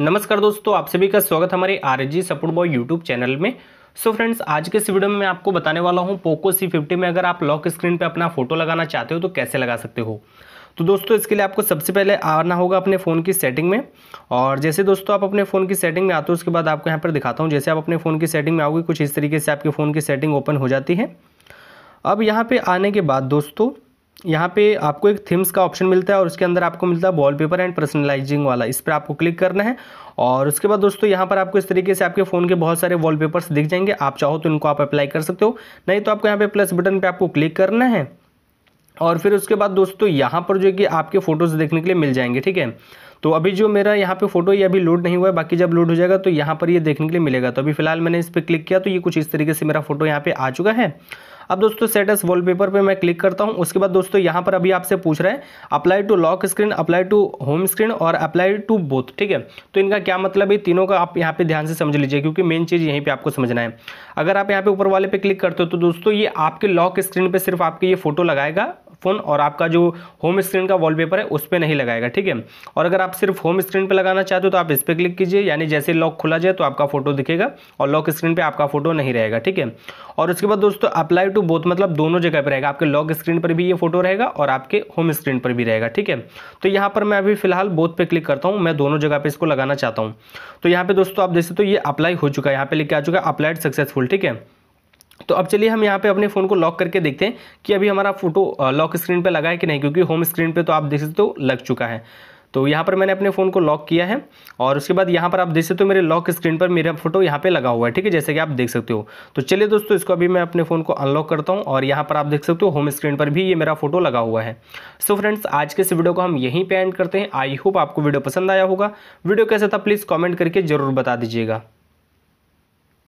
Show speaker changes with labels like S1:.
S1: नमस्कार दोस्तों आप सभी का स्वागत हमारे R G support boy YouTube channel में सो so फ्रेंड्स आज के इस वीडियो में मैं आपको बताने वाला हूं पोको सी फिफ्टी में अगर आप लॉक स्क्रीन पे अपना फोटो लगाना चाहते हो तो कैसे लगा सकते हो तो दोस्तों इसके लिए आपको सबसे पहले आना होगा अपने फ़ोन की सेटिंग में और जैसे दोस्तों आप अपने फ़ोन की सेटिंग में आते हो उसके बाद आपको यहाँ पर दिखाता हूँ जैसे आप अपने फ़ोन की सेटिंग में आओगे कुछ इस तरीके से आपके फ़ोन की सेटिंग ओपन हो जाती है अब यहाँ पर आने के बाद दोस्तों यहाँ पे आपको एक थीम्स का ऑप्शन मिलता है और उसके अंदर आपको मिलता है वॉलपेपर एंड पर्सनलाइजिंग वाला इस पर आपको क्लिक करना है और उसके बाद दोस्तों यहाँ पर आपको इस तरीके से आपके फ़ोन के बहुत सारे वॉलपेपर्स दिख जाएंगे आप चाहो तो इनको आप अप्लाई कर सकते हो नहीं तो आपको यहाँ पे प्लस बटन पे आपको क्लिक करना है और फिर उसके बाद दोस्तों यहाँ पर जो है कि आपके फ़ोटोज़ देखने के लिए मिल जाएंगे ठीक है तो अभी जो मेरा यहाँ पे फोटो ये अभी लोड नहीं हुआ है बाकी जब लोड हो जाएगा तो यहाँ पर ये देखने के लिए मिलेगा तो अभी फिलहाल मैंने इस पर क्लिक किया तो ये कुछ इस तरीके से मेरा फोटो यहाँ पे आ चुका है अब दोस्तों सेटस वॉलपेपर पे मैं क्लिक करता हूँ उसके बाद दोस्तों यहाँ पर अभी आपसे पूछ रहा है apply to lock screen apply to home screen और अप्लाई टू बोथ ठीक है तो इनका क्या मतलब है तीनों का आप यहाँ पे ध्यान से समझ लीजिए क्योंकि मेन चीज़ यहीं पे आपको समझना है अगर आप यहाँ पे ऊपर वाले पे क्लिक करते हो तो दोस्तों ये आपके लॉक स्क्रीन पर सिर्फ आपके ये फोटो लगाएगा फ़ोन और आपका जो होम स्क्रीन का वॉलपेपर है उस पर नहीं लगाएगा ठीक है और अगर आप सिर्फ होम स्क्रीन पर लगाना चाहते हो तो आप इस पर क्लिक कीजिए यानी जैसे लॉक खुला जाए तो आपका फोटो दिखेगा और लॉक स्क्रीन पर आपका फोटो नहीं रहेगा ठीक है और उसके बाद दोस्तों अप्लाई टू बोथ मतलब दोनों जगह पर रहेगा आपके लॉक स्क्रीन पर भी ये फोटो रहेगा और आपके होम स्क्रीन पर भी रहेगा ठीक है तो यहाँ पर मैं अभी फिलहाल बोथ पे क्लिक करता हूँ मैं दोनों जगह पे इसको लगाना चाहता हूँ तो यहाँ पे दोस्तों आप देख सकते हो तो ये अप्लाई हो चुका है यहाँ पे लिख के आ चुका है अप्लाइड सक्सेसफुल ठीक है तो अब चलिए हम यहाँ पे अपने फ़ोन को लॉक करके देखते हैं कि अभी हमारा फोटो लॉक स्क्रीन पे लगा है कि नहीं क्योंकि होम स्क्रीन पे तो आप देख सकते हो तो लग चुका है तो यहाँ पर मैंने अपने फ़ोन को लॉक किया है और उसके बाद यहाँ पर आप देख सकते हो तो मेरे लॉक स्क्रीन पर मेरा फोटो यहाँ पे लगा हुआ है ठीक है जैसे कि आप देख सकते हो तो चलिए दोस्तों इसको अभी मैं अपने फ़ोन को अनलॉक करता हूँ और यहाँ पर आप देख सकते हो होम स्क्रीन पर भी ये मेरा फोटो लगा हुआ है सो so फ्रेंड्स आज के इस वीडियो को हम यहीं पर एंड करते हैं आई होप आपको वीडियो पसंद आया होगा वीडियो कैसा था प्लीज़ कॉमेंट करके ज़रूर बता दीजिएगा